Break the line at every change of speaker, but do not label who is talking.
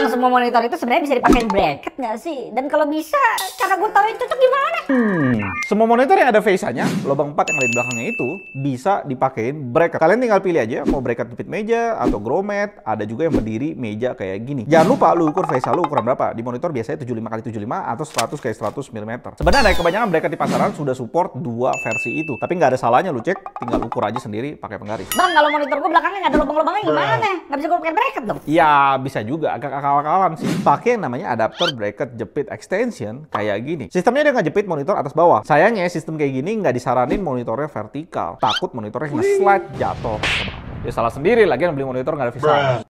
tentang semua monitor itu sebenarnya bisa dipakai bracket nggak sih? Dan kalau bisa, cara gue tahu itu tuh gimana?
Hmm.
Semua monitor yang ada face-nya, lubang 4 yang ada di belakangnya itu bisa dipakein bracket. Kalian tinggal pilih aja mau bracket jepit meja atau grommet, ada juga yang berdiri meja kayak gini. Jangan lupa lu ukur face lu ukuran berapa. Di monitor biasanya 75 puluh 75 atau 100 kayak 100 mm. Sebenarnya kebanyakan bracket di pasaran sudah support dua versi itu. Tapi nggak ada salahnya lu cek, tinggal ukur aja sendiri pakai penggaris.
Bang, kalau monitor gua belakangnya nggak ada lubang-lubangnya gimana? Nah. Nggak bisa gua pakai bracket dong?
Iya bisa juga. Agak akal-akalan sih. Pakai yang namanya adapter bracket jepit extension kayak gini. Sistemnya dia nggak jepit monitor atas bawah. Saya Sayangnya sistem kayak gini nggak disaranin monitornya vertikal. Takut monitornya nge-slide jatuh. Ya salah sendiri lagi yang beli monitor nggak ada visa.